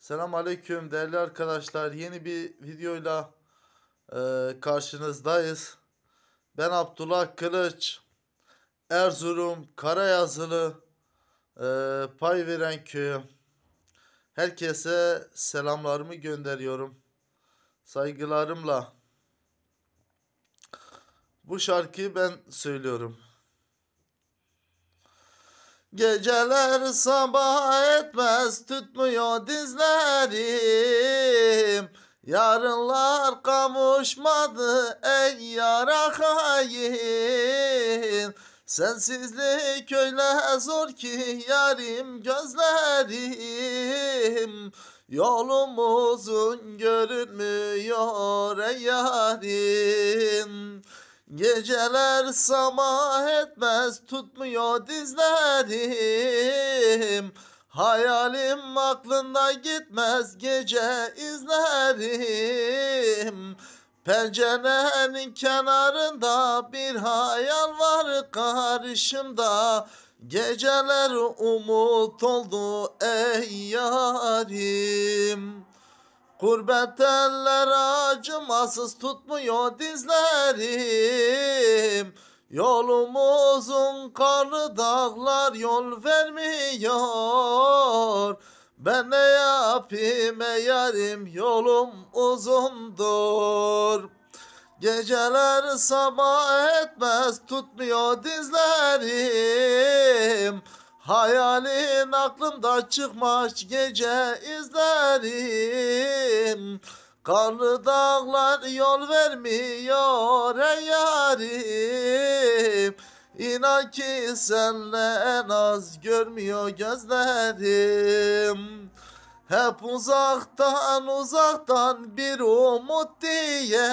Selam aleyküm değerli arkadaşlar. Yeni bir videoyla e, karşınızdayız. Ben Abdullah Kılıç. Erzurum Karayazılı e, Pay Veren Köyü. Herkese selamlarımı gönderiyorum. Saygılarımla. Bu şarkıyı ben söylüyorum. Geceler sabah etmez tutmuyor dizlerim Yarınlar kavuşmadı ey yara hain Sensizlik öyle zor ki yarim gözlerim Yolumuzun görünmüyor ey yarim Geceler samah etmez tutmuyor dizlerim Hayalim aklında gitmez gece izlerim Pencerenin kenarında bir hayal var karşımda Geceler umut oldu ey yarim Kurbet eller acımasız tutmuyor dizlerim Yolumuzun karlı dağlar yol vermiyor Ben ne yapayım ey yolum uzundur Geceler sabah etmez tutmuyor dizlerim Hayalin aklımda çıkmaz gece izlerim Karlı dağlar yol vermiyor ey yarim İnan ki senle az görmüyor gözlerim Hep uzaktan uzaktan bir umut diye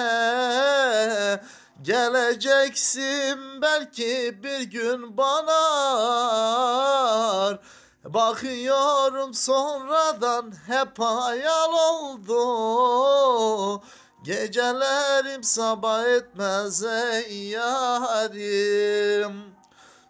Geleceksin belki bir gün bana Bakıyorum sonradan hep hayal oldu Gecelerim sabah etmez ey yarim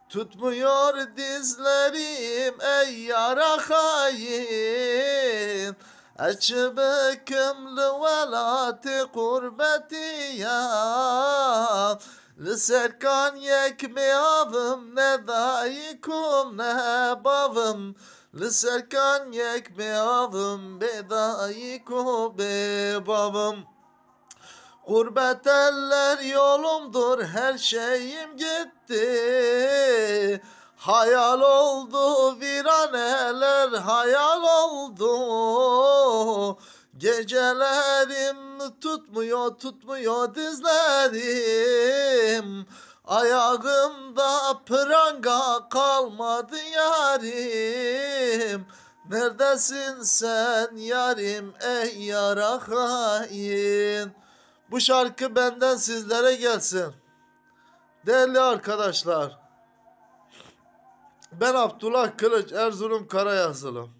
Tutmuyor dizlerim ey yara hain Açbıkım lüvelati kurbeti ya لسرکان یک میاوم نه دایکم نه باوم لسرکان یک میاوم به دایکم به باوم Gurbet eller yolumdur her şeyim gitti Hayal oldu viraneler hayal oldu Gecelerim tutmuyor tutmuyor dizlerim Ayağımda pranga kalmadı yarim Neredesin sen yarim ey yara hain Bu şarkı benden sizlere gelsin Değerli arkadaşlar Ben Abdullah Kılıç Erzurum Karayazılı